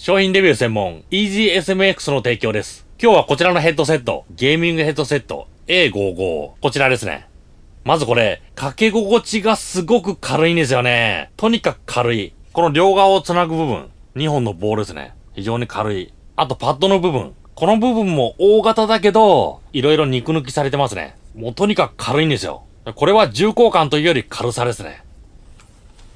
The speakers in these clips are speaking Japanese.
商品レビュー専門、EasySMX の提供です。今日はこちらのヘッドセット、ゲーミングヘッドセット A55、こちらですね。まずこれ、掛け心地がすごく軽いんですよね。とにかく軽い。この両側をつなぐ部分、2本の棒ですね。非常に軽い。あとパッドの部分。この部分も大型だけど、いろいろ肉抜きされてますね。もうとにかく軽いんですよ。これは重厚感というより軽さですね。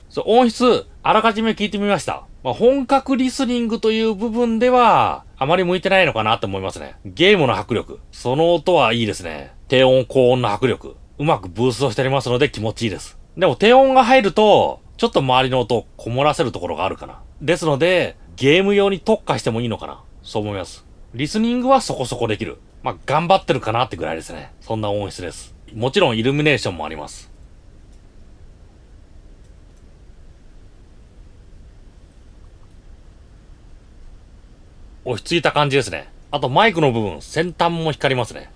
そう、音質、あらかじめ聞いてみました。まあ、本格リスニングという部分では、あまり向いてないのかなと思いますね。ゲームの迫力。その音はいいですね。低音高音の迫力。うまくブーストしてありますので気持ちいいです。でも低音が入ると、ちょっと周りの音をこもらせるところがあるかな。ですので、ゲーム用に特化してもいいのかな。そう思います。リスニングはそこそこできる。まあ、頑張ってるかなってぐらいですね。そんな音質です。もちろんイルミネーションもあります。落ち着いた感じですね。あとマイクの部分、先端も光りますね。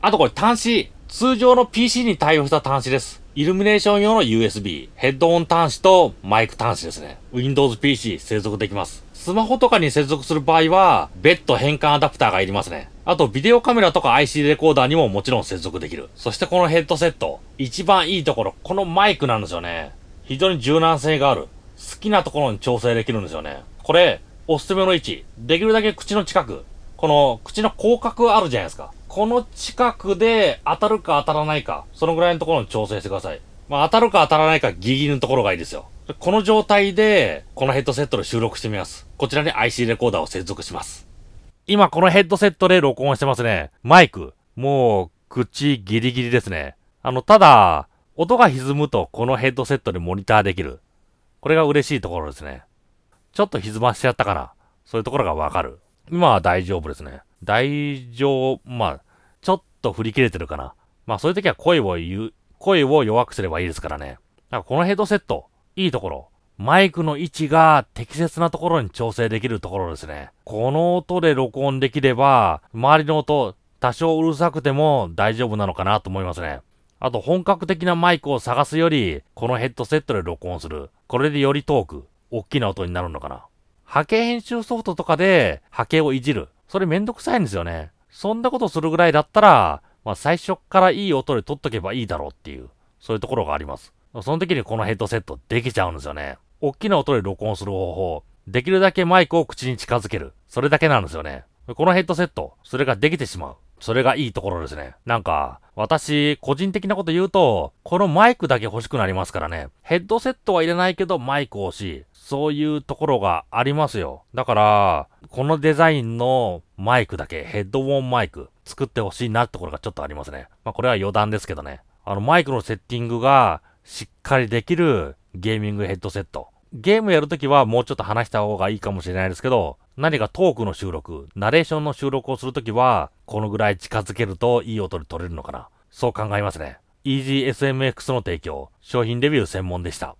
あとこれ端子、通常の PC に対応した端子です。イルミネーション用の USB、ヘッドオン端子とマイク端子ですね。Windows PC 接続できます。スマホとかに接続する場合は、別途変換アダプターがいりますね。あと、ビデオカメラとか IC レコーダーにももちろん接続できる。そしてこのヘッドセット、一番いいところ、このマイクなんですよね。非常に柔軟性がある。好きなところに調整できるんですよね。これ、おすすめの位置、できるだけ口の近く、この口の広角あるじゃないですか。この近くで当たるか当たらないか、そのぐらいのところに調整してください。まあ当たるか当たらないかギリギリのところがいいですよ。この状態で、このヘッドセットで収録してみます。こちらに IC レコーダーを接続します。今このヘッドセットで録音してますね。マイク、もう口ギリギリですね。あの、ただ、音が歪むとこのヘッドセットでモニターできる。これが嬉しいところですね。ちょっと歪ませちゃったから、そういうところがわかる。今は大丈夫ですね。大丈夫、まあ、ちょっと振り切れてるかな。まあそういう時は声を言う、声を弱くすればいいですからね。だからこのヘッドセット、いいところ。マイクの位置が適切なところに調整できるところですね。この音で録音できれば、周りの音、多少うるさくても大丈夫なのかなと思いますね。あと本格的なマイクを探すより、このヘッドセットで録音する。これでより遠く、大きな音になるのかな。波形編集ソフトとかで波形をいじる。それめんどくさいんですよね。そんなことするぐらいだったら、まあ最初からいい音で撮っとけばいいだろうっていう、そういうところがあります。その時にこのヘッドセットできちゃうんですよね。大きな音で録音する方法。できるだけマイクを口に近づける。それだけなんですよね。このヘッドセット、それができてしまう。それがいいところですね。なんか、私、個人的なこと言うと、このマイクだけ欲しくなりますからね。ヘッドセットはいらないけど、マイク欲しい。そういうところがありますよ。だから、このデザインのマイクだけ、ヘッドウォンマイク、作ってほしいなってところがちょっとありますね。まあ、これは余談ですけどね。あの、マイクのセッティングがしっかりできるゲーミングヘッドセット。ゲームやるときはもうちょっと話した方がいいかもしれないですけど、何かトークの収録、ナレーションの収録をするときは、このぐらい近づけるといい音で撮れるのかな。そう考えますね。EasySMX の提供、商品レビュー専門でした。